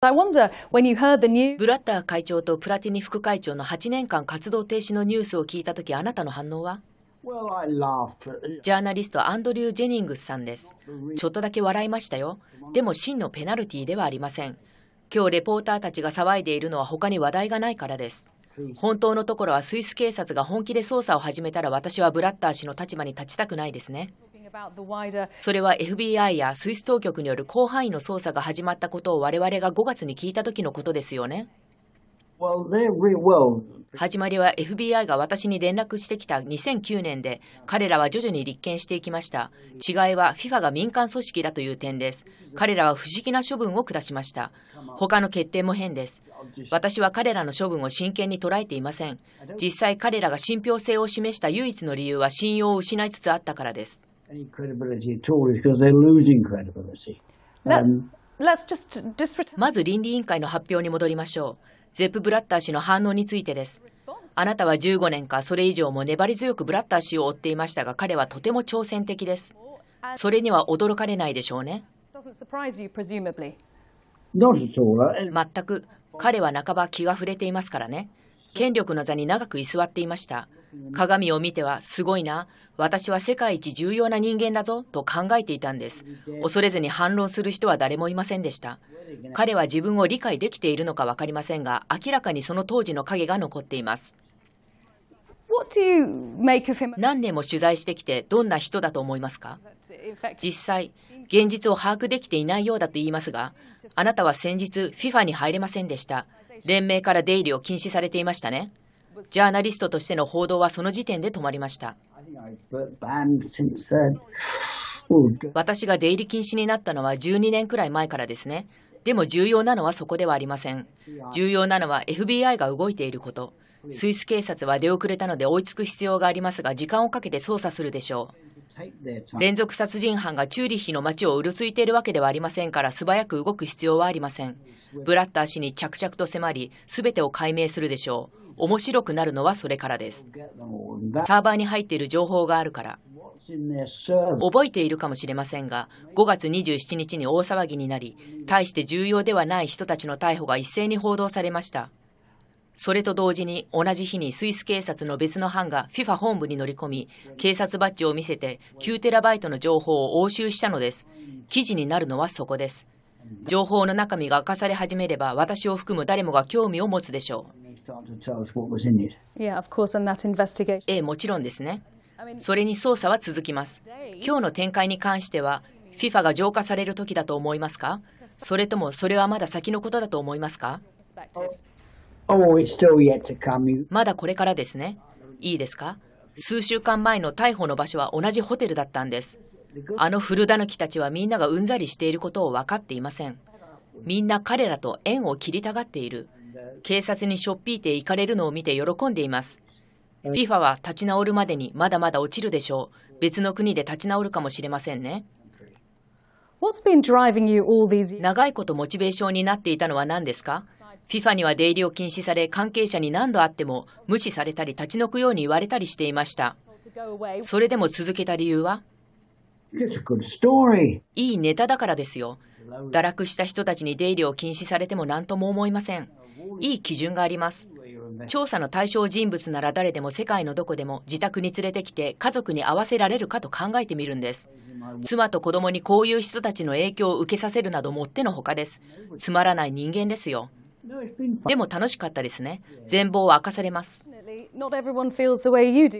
ブラッター会長とプラティニ副会長の8年間活動停止のニュースを聞いたとき、あなたの反応はジャーナリスト、アンドリュー・ジェニングスさんです。ちょっとだけ笑いましたよ。でも真のペナルティーではありません。今日レポーターたちが騒いでいるのは他に話題がないからです。本当のところはスイス警察が本気で捜査を始めたら私はブラッター氏の立場に立ちたくないですね。それは FBI やスイス当局による広範囲の捜査が始まったことを我々が5月に聞いた時のことですよね。始まりは FBI が私に連絡してきた2009年で、彼らは徐々に立件していきました。違いは FIFA が民間組織だという点です。彼らは不思議な処分を下しました。他の決定も変です。私は彼らの処分を真剣に捉えていません。実際彼らが信憑性を示した唯一の理由は信用を失いつつあったからです。まず倫理委員会の発表に戻りましょう。ゼップ・ブラッター氏の反応についてです。あなたは15年かそれ以上も粘り強くブラッター氏を追っていましたが、彼はとても挑戦的です。それには驚かれないでしょうね。全く、彼は半ば気が触れていますからね。権力の座に長く居座っていました。鏡を見てはすごいな、私は世界一重要な人間だぞと考えていたんです。恐れずに反論する人は誰もいませんでした。彼は自分を理解できているのか分かりませんが、明らかにその当時の影が残っています。何年も取材してきてどんな人だと思いますか実際、現実を把握できていないようだと言いますが、あなたは先日 FIFA に入れませんでした。連盟から出入りを禁止されていましたね。ジャーナリストとしての報道はその時点で止まりました。私が出入り禁止になったのは12年くらい前からですね。でも重要なのはそこではありません。重要なのは FBI が動いていること。スイス警察は出遅れたので追いつく必要がありますが、時間をかけて捜査するでしょう。連続殺人犯がチューリッヒの街をうろついているわけではありませんから素早く動く必要はありません。ブラッター氏に着々と迫り、すべてを解明するでしょう。面白くなるのはそれからです。サーバーに入っている情報があるから。覚えているかもしれませんが、5月27日に大騒ぎになり、大して重要ではない人たちの逮捕が一斉に報道されました。それと同時に同じ日にスイス警察の別の班が FIFA 本部に乗り込み、警察バッジを見せて9テラバイトの情報を押収したのです。記事になるのはそこです。情報の中身が明かされ始めれば私を含む誰もが興味を持つでしょう。ええ、もちろんですね。それに捜査は続きます。今日の展開に関しては、FIFA が浄化される時だと思いますかそれともそれはまだ先のことだと思いますかまだこれからですね。いいですか数週間前の逮捕の場所は同じホテルだったんです。あの古狸たちはみんながうんざりしていることを分かっていません。みんな彼らと縁を切りたがっている。警察にしょっぴいて行かれるのを見て喜んでいます。FIFA は立ち直るまでにまだまだ落ちるでしょう。別の国で立ち直るかもしれませんね。長いことモチベーションになっていたのは何ですか ?FIFA には出入りを禁止され、関係者に何度会っても無視されたり立ち退くように言われたりしていました。それでも続けた理由はいいネタだからですよ。堕落した人たちに出入りを禁止されても何とも思いません。いい基準があります。調査の対象人物なら誰でも世界のどこでも自宅に連れてきて家族に会わせられるかと考えてみるんです。妻と子供にこういう人たちの影響を受けさせるなどもってのほかです。つまらない人間ですよ。でも楽しかったですね。全貌は明かされます。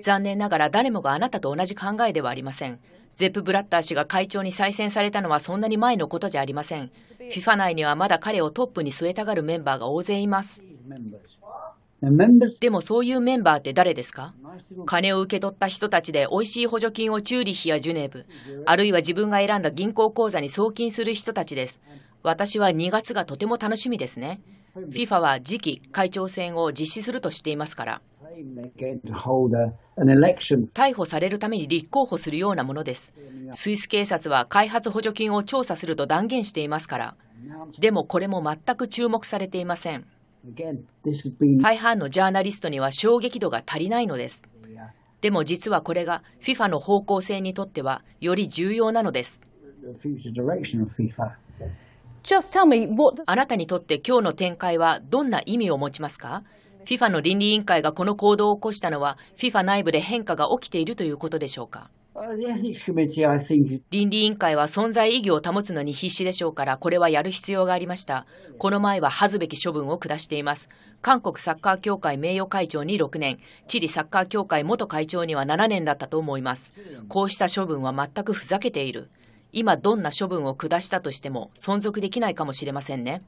残念ながら誰もがあなたと同じ考えではありません。ゼップ・ブラッター氏が会長に再選されたのはそんなに前のことじゃありません。FIFA 内にはまだ彼をトップに据えたがるメンバーが大勢います。でもそういうメンバーって誰ですか金を受け取った人たちで美味しい補助金をチューリッヒやジュネーブ、あるいは自分が選んだ銀行口座に送金する人たちです。私は2月がとても楽しみですね。FIFA は次期会長選を実施するとしていますから。逮捕されるために立候補するようなものです。スイス警察は開発補助金を調査すると断言していますから、でもこれも全く注目されていません。大半のジャーナリストには衝撃度が足りないのです。でも実はこれが FIFA の方向性にとってはより重要なのです。あなたにとって今日の展開はどんな意味を持ちますか FIFA の倫理委員会がこの行動を起こしたのは、FIFA 内部で変化が起きているということでしょうか。倫理委員会は存在意義を保つのに必死でしょうから、これはやる必要がありました。この前は恥ずべき処分を下しています。韓国サッカー協会名誉会長に6年、チリサッカー協会元会長には7年だったと思います。こうした処分は全くふざけている。今どんな処分を下したとしても存続できないかもしれませんね。